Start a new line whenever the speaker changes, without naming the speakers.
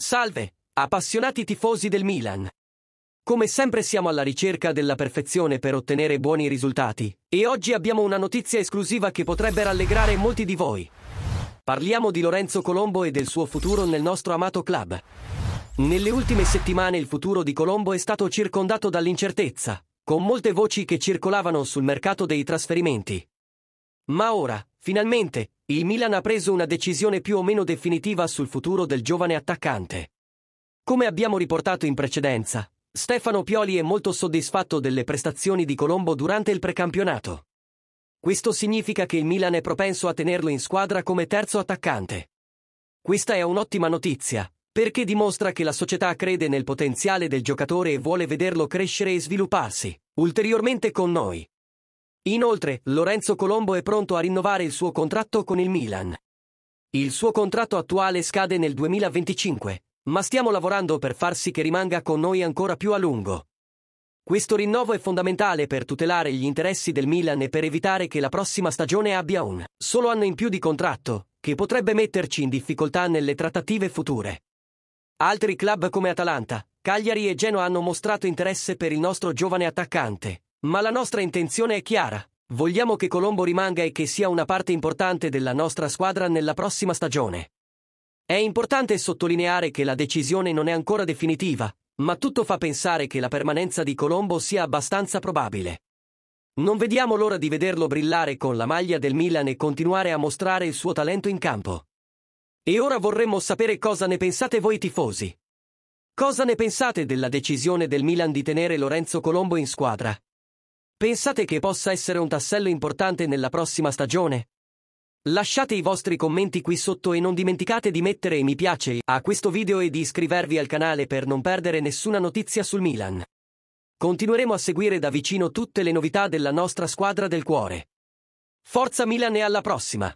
Salve, appassionati tifosi del Milan. Come sempre siamo alla ricerca della perfezione per ottenere buoni risultati e oggi abbiamo una notizia esclusiva che potrebbe rallegrare molti di voi. Parliamo di Lorenzo Colombo e del suo futuro nel nostro amato club. Nelle ultime settimane il futuro di Colombo è stato circondato dall'incertezza, con molte voci che circolavano sul mercato dei trasferimenti. Ma ora, finalmente, il Milan ha preso una decisione più o meno definitiva sul futuro del giovane attaccante. Come abbiamo riportato in precedenza, Stefano Pioli è molto soddisfatto delle prestazioni di Colombo durante il precampionato. Questo significa che il Milan è propenso a tenerlo in squadra come terzo attaccante. Questa è un'ottima notizia, perché dimostra che la società crede nel potenziale del giocatore e vuole vederlo crescere e svilupparsi, ulteriormente con noi. Inoltre, Lorenzo Colombo è pronto a rinnovare il suo contratto con il Milan. Il suo contratto attuale scade nel 2025, ma stiamo lavorando per far sì che rimanga con noi ancora più a lungo. Questo rinnovo è fondamentale per tutelare gli interessi del Milan e per evitare che la prossima stagione abbia un solo anno in più di contratto, che potrebbe metterci in difficoltà nelle trattative future. Altri club come Atalanta, Cagliari e Genoa hanno mostrato interesse per il nostro giovane attaccante, ma la nostra intenzione è chiara. Vogliamo che Colombo rimanga e che sia una parte importante della nostra squadra nella prossima stagione. È importante sottolineare che la decisione non è ancora definitiva, ma tutto fa pensare che la permanenza di Colombo sia abbastanza probabile. Non vediamo l'ora di vederlo brillare con la maglia del Milan e continuare a mostrare il suo talento in campo. E ora vorremmo sapere cosa ne pensate voi tifosi. Cosa ne pensate della decisione del Milan di tenere Lorenzo Colombo in squadra? Pensate che possa essere un tassello importante nella prossima stagione? Lasciate i vostri commenti qui sotto e non dimenticate di mettere mi piace a questo video e di iscrivervi al canale per non perdere nessuna notizia sul Milan. Continueremo a seguire da vicino tutte le novità della nostra squadra del cuore. Forza Milan e alla prossima!